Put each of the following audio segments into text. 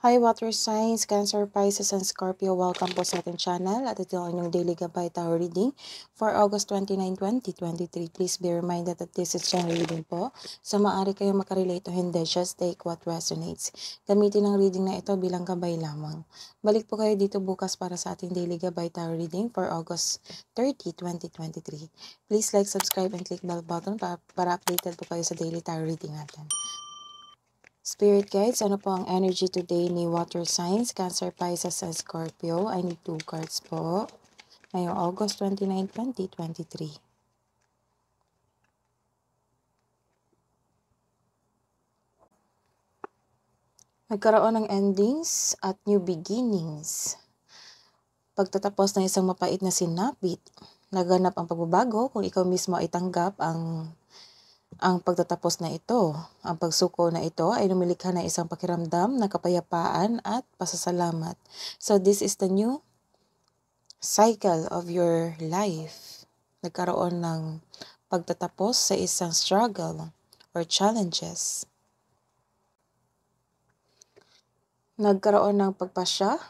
Hi Water Signs, Cancer, Pisces, and Scorpio. Welcome po sa ating channel at ito ang inyong daily gabay tarot reading for August 29, 2023. Please be reminded that this is general reading po. So maaari kayong makarelate o hindi, just take what resonates. Gamitin ang reading na ito bilang gabay lamang. Balik po kayo dito bukas para sa ating daily gabay tarot reading for August 30, 2023. Please like, subscribe, and click bell button para, para updated po kayo sa daily tarot reading natin. Spirit guides, ano po ang energy today ni water signs, Cancer, Pisces, and Scorpio? I need two cards po. Ngayong August 29, 2023. Nagkaroon ng endings at new beginnings. Pagtatapos ng isang mapait na sinapit, naganap ang pagbabago kung ikaw mismo ay tanggap ang ang pagtatapos na ito, ang pagsuko na ito ay lumilikha ng isang pakiramdam ng kapayapaan at pasasalamat. So this is the new cycle of your life. Nagkaroon ng pagtatapos sa isang struggle or challenges. Nagkaroon ng pagpasya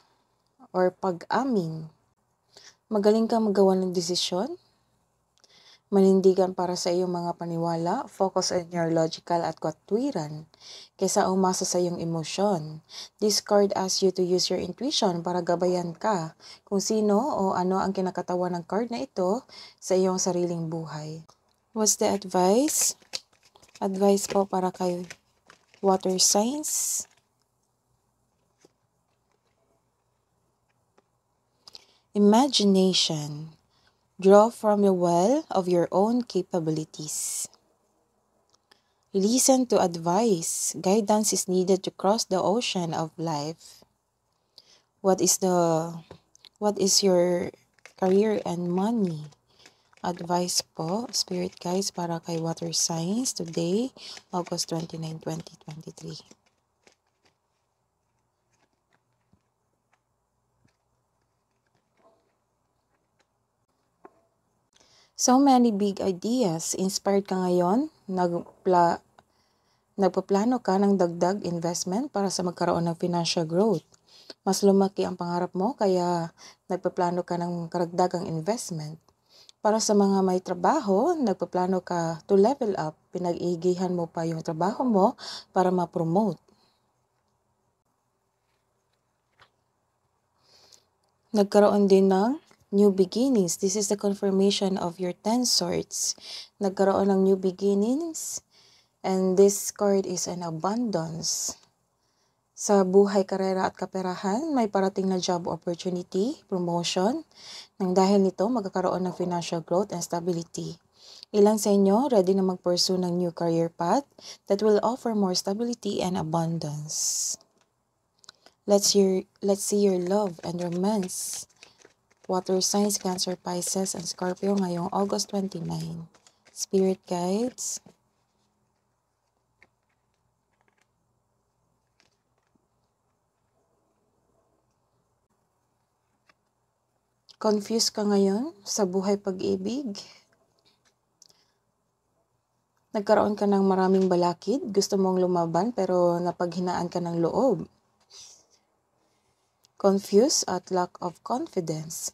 or pag-amin. Magaling kang magawa ng desisyon Manindigan para sa iyong mga paniwala, focus on your logical at katwiran kaysa umasa sa iyong emosyon. Discard asks you to use your intuition para gabayan ka kung sino o ano ang kinakatawan ng card na ito sa iyong sariling buhay. What's the advice? Advice po para kay water signs. Imagination. Draw from the well of your own capabilities. Listen to advice. Guidance is needed to cross the ocean of life. What is the what is your career and money? Advice po, Spirit Guys, para kay Water Signs today, August 29, 2023. So many big ideas. Inspired ka ngayon? Nagpla Nagpaplano ka ng dagdag investment para sa magkaroon ng financial growth. Mas lumaki ang pangarap mo kaya nagpaplano ka ng karagdagang investment. Para sa mga may trabaho, nagpaplano ka to level up, pinag-iigihan mo pa yung trabaho mo para ma-promote. Nagkaroon din ng new beginnings. This is the confirmation of your 10 swords. Nagkaroon ng new beginnings. And this card is an abundance. Sa buhay, karera at kaperahan, may parating na job opportunity, promotion. Nang dahil nito, magkakaroon ng financial growth and stability. Ilan sa inyo ready na mag-pursue ng new career path that will offer more stability and abundance. Let's, your, let's see your love and romance Water signs, Cancer, Pisces, and Scorpio ngayong August 29. Spirit guides. Confused ka ngayon sa buhay pag-ibig? Nagkaroon ka ng maraming balakid, gusto mong lumaban pero napaghinaan ka ng loob confused at lack of confidence.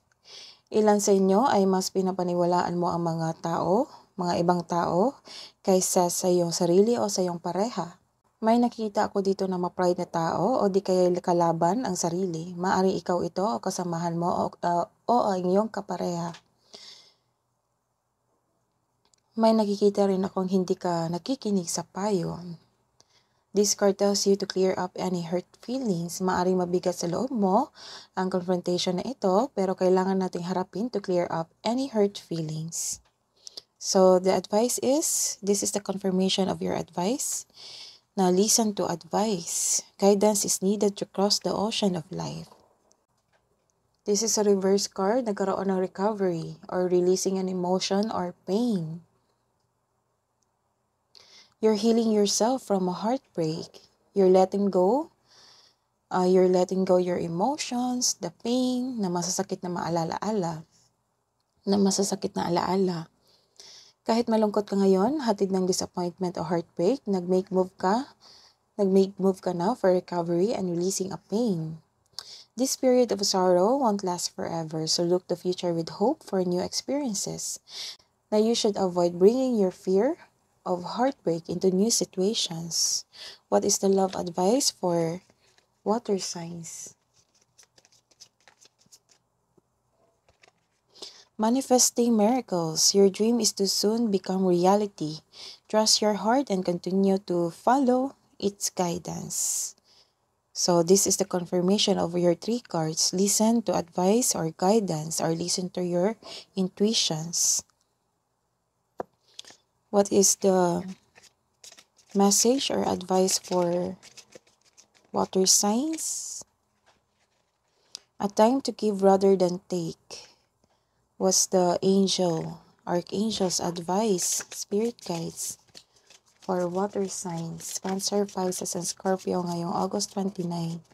Ilan sa inyo ay mas pinapaniwalaan mo ang mga tao, mga ibang tao, kaysa sa iyong sarili o sa iyong pareha. May nakita ako dito na ma-pride na tao o di kaya kalaban ang sarili. Maari ikaw ito o kasamahan mo o, uh, o ang iyong kapareha. May nakikita rin akong hindi ka nakikinig sa payo This card tells you to clear up any hurt feelings. Maaring mabigat sa loob mo ang confrontation na ito, pero kailangan nating harapin to clear up any hurt feelings. So, the advice is, this is the confirmation of your advice. Now, listen to advice. Guidance is needed to cross the ocean of life. This is a reverse card, nagkaroon ng recovery or releasing an emotion or pain. You're healing yourself from a heartbreak. You're letting go. Uh, you're letting go your emotions, the pain, na masasakit na maalala-ala. Na masasakit na alaala. Kahit malungkot ka ngayon, hatid ng disappointment o heartbreak, nag-make move ka, nag-make move ka now for recovery and releasing a pain. This period of sorrow won't last forever, so look the future with hope for new experiences. Now you should avoid bringing your fear, of heartbreak into new situations. What is the love advice for water signs? Manifesting miracles. Your dream is to soon become reality. Trust your heart and continue to follow its guidance. So, this is the confirmation of your three cards. Listen to advice or guidance, or listen to your intuitions. What is the message or advice for water signs? A time to give rather than take was the angel, archangel's advice, spirit guides for water signs, Cancer, Pisces, and Scorpio ngayong August 29.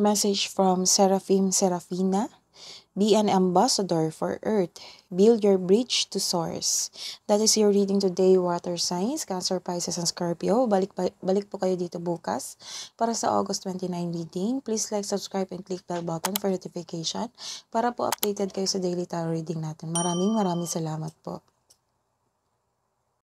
Message from Seraphim Serafina. Be an ambassador for earth. Build your bridge to source. That is your reading today, Water Signs, Cancer, Pisces, and Scorpio. Balik, balik po kayo dito bukas para sa August 29 reading. Please like, subscribe, and click bell button for notification para po updated kayo sa daily tarot reading natin. Maraming maraming salamat po.